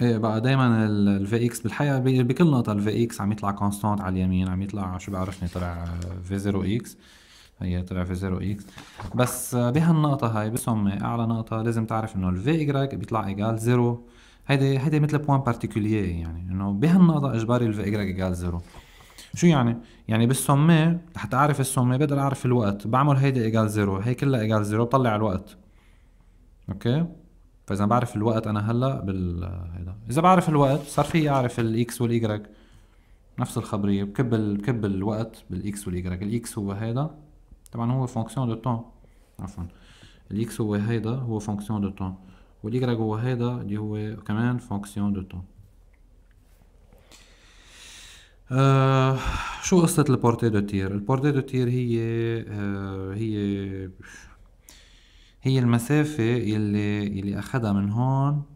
ايه بقى دائما الفي اكس بالحقيقه بكل نقطه الفي اكس عم يطلع كونستانت على اليمين عم يطلع شو بعرفني طلع في 0 اكس هي طلع في 0 اكس بس بهالنقطه هاي بسمة اعلى نقطه لازم تعرف انه الفي ايجريك بيطلع ايجال 0 هيدي هيدي مثل بوان بارتيكولي يعني انه بهالنقطه اجباري الفي ايجريك ايجال 0 شو يعني؟ يعني بالسمة لحتى اعرف السمة بقدر اعرف الوقت بعمل هيدي ايجال 0 هي كلها ايجال 0 بطلع الوقت اوكي فاذا بعرف الوقت انا هلا بال هيدا إيه اذا بعرف الوقت صار في اعرف الاكس والايجريك نفس الخبريه بكب ال... بكب الوقت بالاكس والايجريك الاكس هو هيدا طبعا هو فونكسيون دو تون عفوا الاكس هو هيدا هو فونكسيون دو تون والايجريك هو هيدا اللي هو كمان فونكسيون دو تون آه شو قصة البورتي دو تير؟ البورتي دو تير هي آه هي هي المسافة يلي يلي أخدها من هون